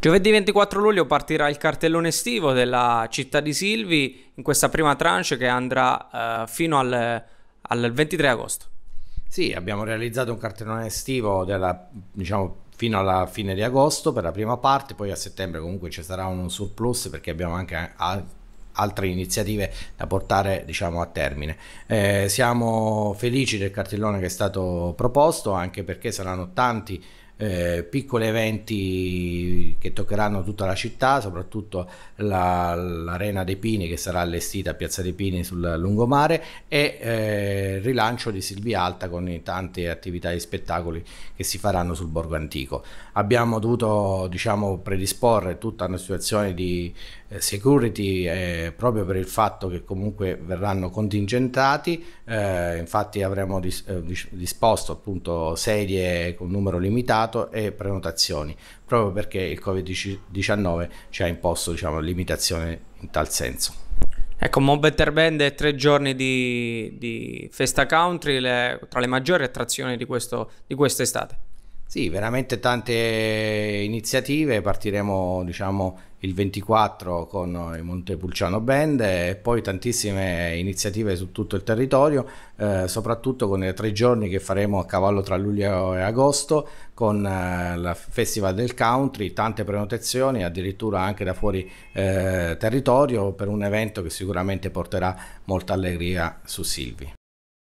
Giovedì 24 luglio partirà il cartellone estivo della città di Silvi in questa prima tranche che andrà eh, fino al, al, 23 agosto. Sì, abbiamo realizzato un cartellone estivo della, diciamo, fino alla fine di agosto per la prima parte, poi a settembre comunque ci sarà un surplus perché abbiamo anche al altre iniziative da portare diciamo, a termine eh, siamo felici del cartellone che è stato proposto anche perché saranno tanti eh, piccoli eventi che toccheranno tutta la città, soprattutto la, l'Arena dei Pini che sarà allestita a Piazza dei Pini sul lungomare e eh, rilancio di Silvia Alta con i, tante attività e spettacoli che si faranno sul Borgo Antico. Abbiamo dovuto diciamo, predisporre tutta una situazione di eh, security eh, proprio per il fatto che comunque verranno contingentati, eh, infatti avremo dis eh, disposto appunto serie con numero limitato e prenotazioni, proprio perché il Covid-19 ci ha imposto diciamo, limitazioni in tal senso. Ecco, Mo Better Band è tre giorni di, di festa country, le, tra le maggiori attrazioni di quest'estate. Sì, veramente tante iniziative, partiremo diciamo il 24 con il Montepulciano Band e poi tantissime iniziative su tutto il territorio, eh, soprattutto con i tre giorni che faremo a cavallo tra luglio e agosto con eh, il Festival del Country, tante prenotazioni addirittura anche da fuori eh, territorio per un evento che sicuramente porterà molta allegria su Silvi.